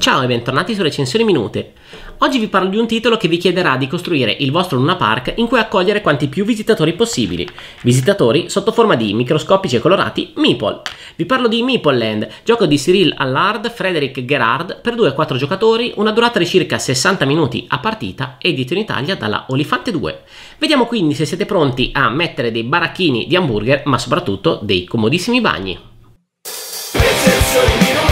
Ciao e bentornati su Recensioni Minute. Oggi vi parlo di un titolo che vi chiederà di costruire il vostro Luna Park in cui accogliere quanti più visitatori possibili. Visitatori sotto forma di microscopici e colorati Meeple. Vi parlo di Meeple Land, gioco di Cyril Allard, Frederick Gerard per 2-4 giocatori, una durata di circa 60 minuti a partita, edito in Italia dalla Olifante 2. Vediamo quindi se siete pronti a mettere dei baracchini di hamburger, ma soprattutto dei comodissimi bagni. Recensioni Minute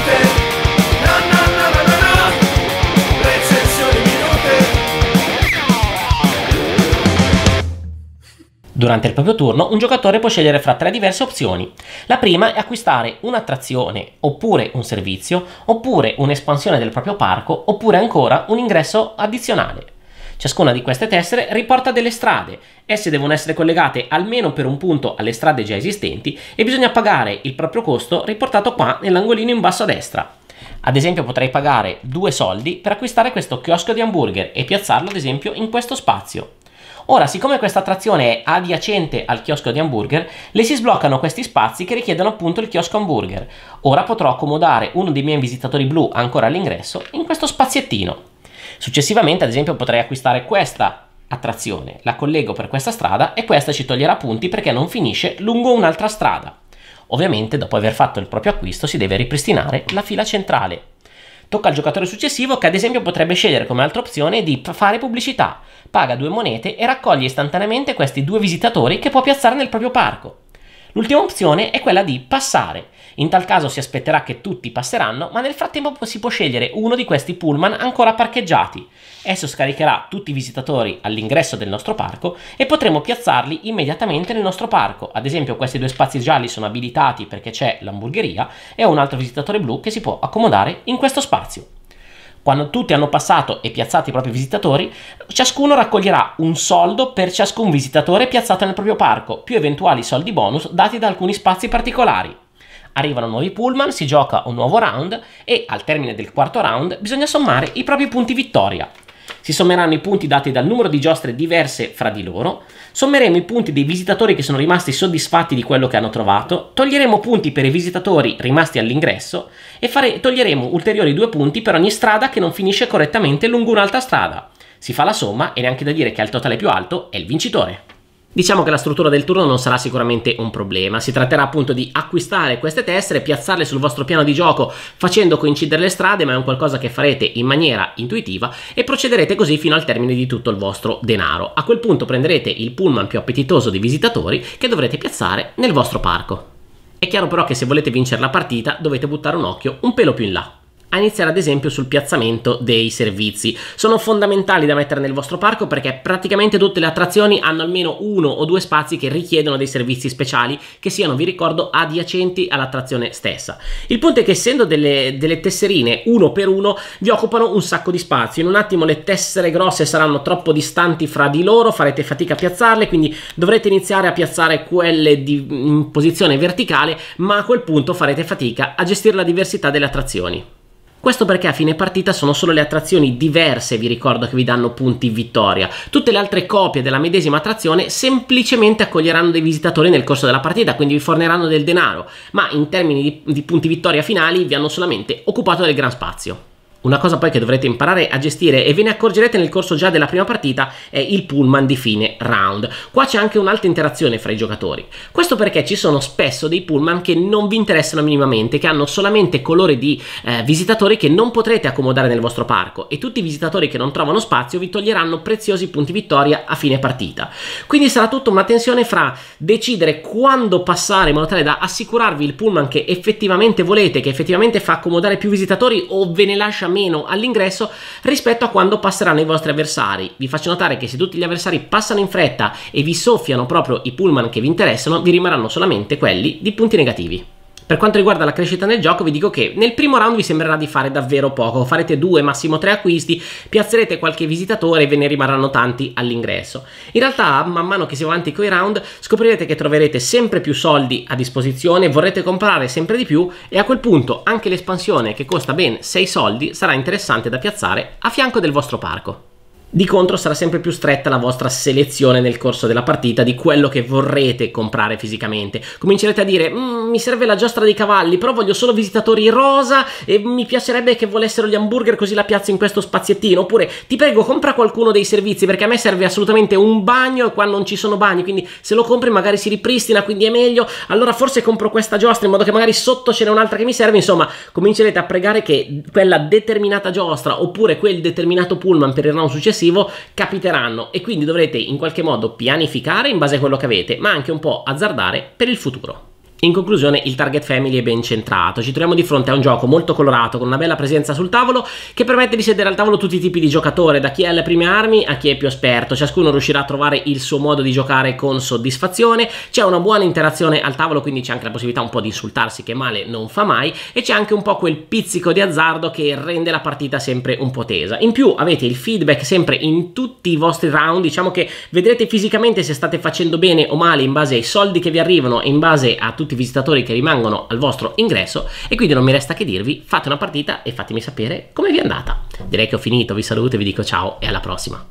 Durante il proprio turno un giocatore può scegliere fra tre diverse opzioni. La prima è acquistare un'attrazione, oppure un servizio, oppure un'espansione del proprio parco, oppure ancora un ingresso addizionale. Ciascuna di queste tessere riporta delle strade, esse devono essere collegate almeno per un punto alle strade già esistenti e bisogna pagare il proprio costo riportato qua nell'angolino in basso a destra. Ad esempio potrei pagare due soldi per acquistare questo chiosco di hamburger e piazzarlo ad esempio in questo spazio. Ora, siccome questa attrazione è adiacente al chiosco di hamburger, le si sbloccano questi spazi che richiedono appunto il chiosco hamburger. Ora potrò accomodare uno dei miei visitatori blu ancora all'ingresso in questo spaziettino. Successivamente, ad esempio, potrei acquistare questa attrazione, la collego per questa strada e questa ci toglierà punti perché non finisce lungo un'altra strada. Ovviamente, dopo aver fatto il proprio acquisto, si deve ripristinare la fila centrale Tocca al giocatore successivo che ad esempio potrebbe scegliere come altra opzione di fare pubblicità. Paga due monete e raccoglie istantaneamente questi due visitatori che può piazzare nel proprio parco. L'ultima opzione è quella di passare, in tal caso si aspetterà che tutti passeranno, ma nel frattempo si può scegliere uno di questi pullman ancora parcheggiati. Esso scaricherà tutti i visitatori all'ingresso del nostro parco e potremo piazzarli immediatamente nel nostro parco. Ad esempio questi due spazi gialli sono abilitati perché c'è l'hamburgeria e ho un altro visitatore blu che si può accomodare in questo spazio. Quando tutti hanno passato e piazzato i propri visitatori, ciascuno raccoglierà un soldo per ciascun visitatore piazzato nel proprio parco, più eventuali soldi bonus dati da alcuni spazi particolari arrivano nuovi pullman, si gioca un nuovo round e al termine del quarto round bisogna sommare i propri punti vittoria. Si sommeranno i punti dati dal numero di giostre diverse fra di loro, sommeremo i punti dei visitatori che sono rimasti soddisfatti di quello che hanno trovato, toglieremo punti per i visitatori rimasti all'ingresso e fare... toglieremo ulteriori due punti per ogni strada che non finisce correttamente lungo un'altra strada. Si fa la somma e neanche da dire che al totale più alto è il vincitore. Diciamo che la struttura del turno non sarà sicuramente un problema, si tratterà appunto di acquistare queste tessere, piazzarle sul vostro piano di gioco facendo coincidere le strade, ma è un qualcosa che farete in maniera intuitiva e procederete così fino al termine di tutto il vostro denaro. A quel punto prenderete il pullman più appetitoso di visitatori che dovrete piazzare nel vostro parco. È chiaro però che se volete vincere la partita dovete buttare un occhio un pelo più in là a iniziare ad esempio sul piazzamento dei servizi. Sono fondamentali da mettere nel vostro parco perché praticamente tutte le attrazioni hanno almeno uno o due spazi che richiedono dei servizi speciali che siano, vi ricordo, adiacenti all'attrazione stessa. Il punto è che essendo delle, delle tesserine uno per uno vi occupano un sacco di spazio. In un attimo le tessere grosse saranno troppo distanti fra di loro, farete fatica a piazzarle, quindi dovrete iniziare a piazzare quelle di, in posizione verticale, ma a quel punto farete fatica a gestire la diversità delle attrazioni. Questo perché a fine partita sono solo le attrazioni diverse, vi ricordo, che vi danno punti vittoria. Tutte le altre copie della medesima attrazione semplicemente accoglieranno dei visitatori nel corso della partita, quindi vi forniranno del denaro, ma in termini di, di punti vittoria finali vi hanno solamente occupato del gran spazio. Una cosa poi che dovrete imparare a gestire e ve ne accorgerete nel corso già della prima partita è il pullman di fine round. Qua c'è anche un'alta interazione fra i giocatori. Questo perché ci sono spesso dei pullman che non vi interessano minimamente, che hanno solamente colore di eh, visitatori che non potrete accomodare nel vostro parco e tutti i visitatori che non trovano spazio vi toglieranno preziosi punti vittoria a fine partita. Quindi sarà tutta una tensione fra decidere quando passare in modo tale da assicurarvi il pullman che effettivamente volete, che effettivamente fa accomodare più visitatori o ve ne lascia meno meno all'ingresso rispetto a quando passeranno i vostri avversari. Vi faccio notare che se tutti gli avversari passano in fretta e vi soffiano proprio i pullman che vi interessano, vi rimarranno solamente quelli di punti negativi. Per quanto riguarda la crescita nel gioco vi dico che nel primo round vi sembrerà di fare davvero poco, farete due, massimo tre acquisti, piazzerete qualche visitatore e ve ne rimarranno tanti all'ingresso. In realtà man mano che si va avanti con i round scoprirete che troverete sempre più soldi a disposizione, vorrete comprare sempre di più e a quel punto anche l'espansione che costa ben 6 soldi sarà interessante da piazzare a fianco del vostro parco. Di contro sarà sempre più stretta la vostra selezione nel corso della partita di quello che vorrete comprare fisicamente. Comincerete a dire mm, mi serve la giostra dei cavalli, però voglio solo visitatori rosa e mi piacerebbe che volessero gli hamburger così la piazzo in questo spaziettino. Oppure ti prego compra qualcuno dei servizi perché a me serve assolutamente un bagno e qua non ci sono bagni, quindi se lo compri magari si ripristina, quindi è meglio. Allora forse compro questa giostra in modo che magari sotto ce n'è un'altra che mi serve. Insomma, comincerete a pregare che quella determinata giostra oppure quel determinato pullman per il round successivo successivo capiteranno e quindi dovrete in qualche modo pianificare in base a quello che avete, ma anche un po' azzardare per il futuro. In conclusione il target family è ben centrato, ci troviamo di fronte a un gioco molto colorato con una bella presenza sul tavolo che permette di sedere al tavolo tutti i tipi di giocatore, da chi è alle prime armi a chi è più esperto, ciascuno riuscirà a trovare il suo modo di giocare con soddisfazione, c'è una buona interazione al tavolo quindi c'è anche la possibilità un po' di insultarsi che male non fa mai e c'è anche un po' quel pizzico di azzardo che rende la partita sempre un po' tesa. In più avete il feedback sempre in tutti i vostri round, diciamo che vedrete fisicamente se state facendo bene o male in base ai soldi che vi arrivano e in base a tutti tutti i visitatori che rimangono al vostro ingresso e quindi non mi resta che dirvi fate una partita e fatemi sapere come vi è andata. Direi che ho finito, vi saluto e vi dico ciao e alla prossima.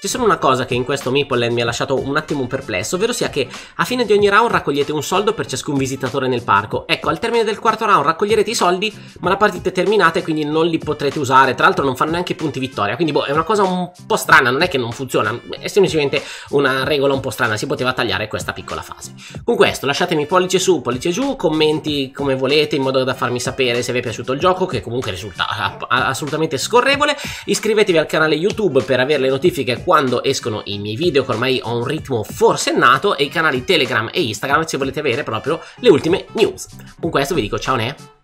C'è solo una cosa che in questo Meeple mi ha lasciato un attimo perplesso, ovvero sia che a fine di ogni round raccogliete un soldo per ciascun visitatore nel parco. Ecco, al termine del quarto round raccoglierete i soldi, ma la partita è terminata e quindi non li potrete usare. Tra l'altro non fanno neanche punti vittoria, quindi boh, è una cosa un po' strana, non è che non funziona, è semplicemente una regola un po' strana, si poteva tagliare questa piccola fase. Con questo lasciatemi pollice su, pollice giù, commenti come volete in modo da farmi sapere se vi è piaciuto il gioco, che comunque risulta assolutamente scorrevole. Iscrivetevi al canale YouTube per avere le notifiche quando escono i miei video che ormai ho un ritmo forsennato e i canali Telegram e Instagram se volete avere proprio le ultime news. Con questo vi dico ciao ne!